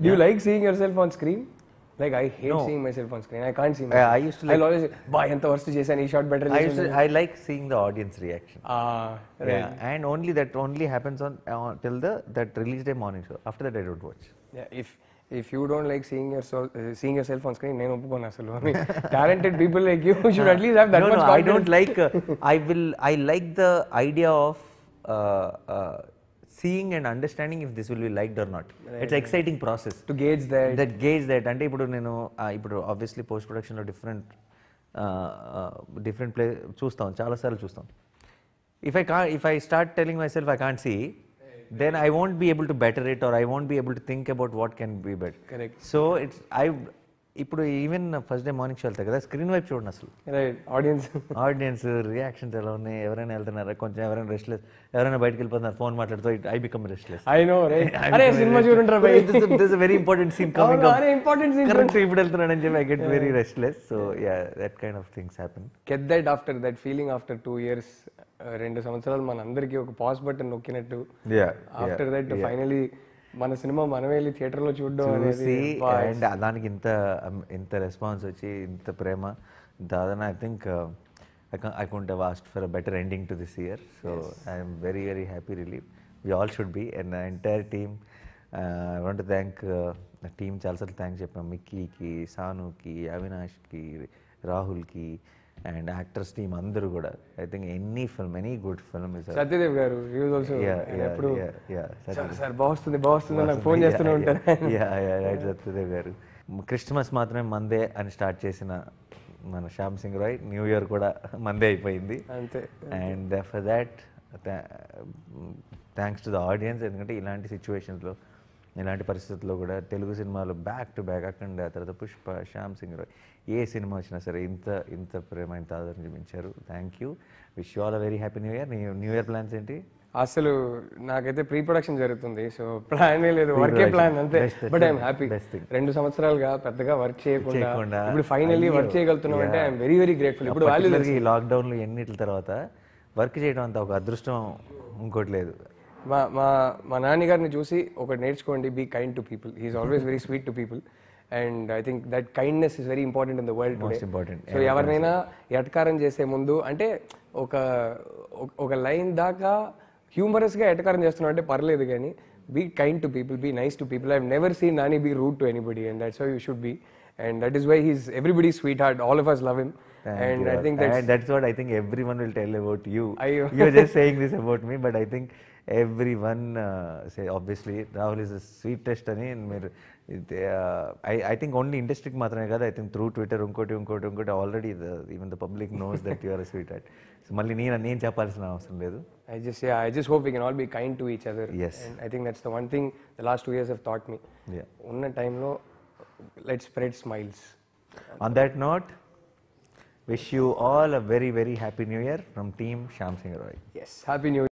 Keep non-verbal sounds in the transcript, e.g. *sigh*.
Do you like seeing yourself on screen? Like I hate no. seeing myself on screen. I can't see myself. Yeah, I used to. Like, I'll always say, "Bhai, worst versus Jason, he shot better." I used to, I like seeing the audience reaction. Ah, right. Yeah, and only that only happens on uh, till the that release day morning show. After that, I don't watch. Yeah, if if you don't like seeing yourself uh, seeing yourself on screen, నేను ఒప్పుకోను I mean, talented people like you should at least have that no, much. No, I don't like. Uh, I will. I like the idea of. Uh, uh seeing and understanding if this will be like డర్ not it's exciting process to gauge that that gauge that అంటే ఇప్పుడు నేను ఇప్పుడు obviously post ప్రొడక్షన్లో different different play చూస్తాం చాలాసార్లు చూస్తాం if I కా if I start telling myself I can't see then I won't be able to better it or I won't be able to think about what can be better Correct. So it's I ఇప్పుడు even first day morning show వెళ్తాయి కదా screen వైపు చూడండి అసలు audience audience reactions ఎలా ఉన్నాయి ఎవరైనా వెళ్తున్నారా కొంచెం ఎవరైనా రెస్ట్లెస్ ఎవరైనా బయటకు వెళ్ళిపోతున్నారు ఫోన్ మాట్లాడుతూ I become restless I know అరే సినిమా చూడంటారు very important scene coming important scene correct ఇప్పుడు వెళ్తున్నాడు అని చెప్పి I get very restless so yeah that kind of things happen కెట్ that after that feeling after two years రెండు సంవత్సరాలు మనందరికీ ఒక పాస్ బటన్ నొక్కినట్టు ఆఫ్టర్ దట్ ఫైనలీ మన సినిమా మనం వెళ్ళి థియేటర్లో చూడడం అనేసి అండ్ దానికి ఇంత ఇంత రెస్పాన్స్ వచ్చి ఇంత ప్రేమ దాదాపు ఐ థింక్ ఐ కుంట్ వాస్ట్ asked for a better ending to this year so I'm very very happy relief we all should be and entire team I want thank team చాలాసార్లు thanks చెప్పాం మిక్కీకి సానుకి అవినాష్కి రాహుల్కి అండ్ యాక్టర్స్ టీమ్ అందరూ కూడా I think any film any good film Satyadev garu ఎప్పుడు sir బాగుస్తుంది బాగుస్తుంది నాకు ఫోన్ చేస్తూనే ఉంటారు యా రైట్ సత్యదేవ్ గారు క్రిస్మస్ మాత్రమే మందే అని స్టార్ట్ చేసిన మన శ్యామ్ సింగ్ రాయ్ న్యూ ఇయర్ కూడా మందే అయిపోయింది అంతే and for that thanks to the audience ఎందుకంటే ఇలాంటి సిచ్యువేషన్స్లో ఇలాంటి పరిస్థితుల్లో కూడా తెలుగు సినిమాలు బ్యాక్ టు బ్యాక్ అఖండ తర్వాత పుష్ప శ్యామ్ సింగ్ రాయ్ ఏ సినిమా వచ్చినా సరే ఇంత ఇంత ప్రేమ ఇంత ఆదరణ చూపించారు thank you wish all a very happy new year new year plans ఏంటి అసలు నాకైతే ప్రీ ప్రొడక్షన్ జరుగుతుంది సో ప్లాన్ లేదు వర్కే ప్లాన్ అంతే బట్ ఐఎమ్ హ్యాపీ రెండు సంవత్సరాలుగా పెద్దగా వర్క్ చేయకుండా ఇప్పుడు ఫైనల్లీ వర్క్ చేయగలుగుతున్నాం అంటే ఐఎమ్ వెరీ వెరీ గ్రేట్ఫుల్ ఇప్పుడు వాళ్ళు లాక్డౌన్లో ఎన్నిటి తర్వాత వర్క్ చేయడం అంత ఒక అదృష్టం ఇంకోటి లేదు మా మా మా నాన్నగారిని చూసి ఒకటి నేర్చుకోండి be kind to people he's always very sweet to people and I think that kindness is very important in the world important so ఎవరినైనా ఎటకారం చేసే ముందు అంటే ఒక ఒక లైన్ దాకా హ్యూమరస్గా ఎటకారం చేస్తున్నాం అంటే పర్లేదు కానీ be kind to people be nice to people I never seen Nani be rude to anybody and that's why you should be and that is why he's everybody sweetheart all of us love him and you. I think that's, and that's what I think everyone will tell about you. You're just saying this about me, but I think everyone uh, say obviously Rahul is a sweetest one, mir they, I, think only in district kada I think through Twitter unkoti unkoti unkoti already the, even the public knows that you are a sweetheart. *laughs* So malli neena neen chapalsina avasaram ledu. I just yeah I just hope we can all be kind to each other. Yes. I think that's the one thing the last two years have taught me. Yeah. Unna time lo let's spread smiles. On that note, wish you all a very, very happy new year from team Sham Singh Roy. Yes, happy new year.